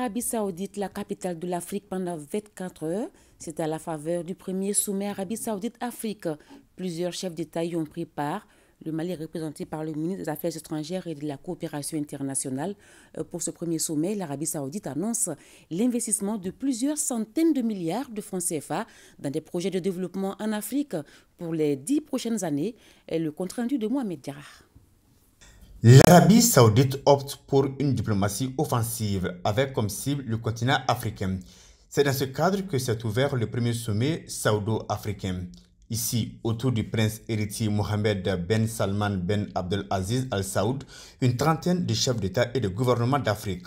Arabie Saoudite, la capitale de l'Afrique pendant 24 heures. C'est à la faveur du premier sommet Arabie Saoudite-Afrique. Plusieurs chefs d'État y ont pris part. Le Mali est représenté par le ministre des Affaires étrangères et de la coopération internationale. Euh, pour ce premier sommet, l'Arabie saoudite annonce l'investissement de plusieurs centaines de milliards de francs CFA dans des projets de développement en Afrique pour les dix prochaines années. Euh, le compte-rendu de Mohamed Diarra. L'Arabie saoudite opte pour une diplomatie offensive avec comme cible le continent africain. C'est dans ce cadre que s'est ouvert le premier sommet saoudo-africain. Ici, autour du prince héritier Mohamed Ben Salman Ben Abdelaziz Al Saoud, une trentaine de chefs d'État et de gouvernement d'Afrique.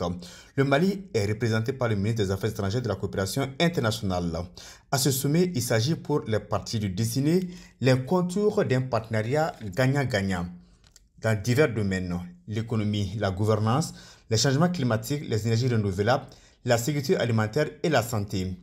Le Mali est représenté par le ministre des Affaires étrangères de la coopération internationale. À ce sommet, il s'agit pour les parties de dessiner les contours d'un partenariat gagnant-gagnant dans divers domaines, l'économie, la gouvernance, les changements climatiques, les énergies renouvelables, la sécurité alimentaire et la santé.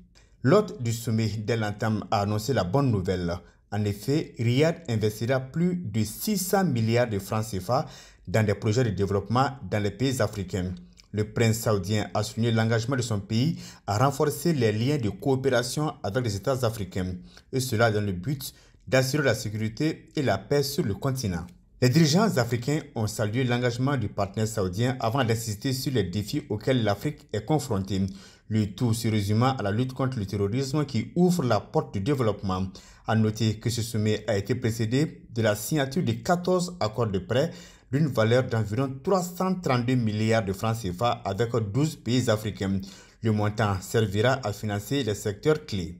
L'hôte du sommet d'El Antam a annoncé la bonne nouvelle. En effet, Riyad investira plus de 600 milliards de francs CFA dans des projets de développement dans les pays africains. Le prince saoudien a souligné l'engagement de son pays à renforcer les liens de coopération avec les États africains, et cela dans le but d'assurer la sécurité et la paix sur le continent. Les dirigeants africains ont salué l'engagement du partenaire saoudien avant d'insister sur les défis auxquels l'Afrique est confrontée, le tout se résumant à la lutte contre le terrorisme qui ouvre la porte du développement. À noter que ce sommet a été précédé de la signature de 14 accords de prêt d'une valeur d'environ 332 milliards de francs CFA avec 12 pays africains. Le montant servira à financer les secteurs clés.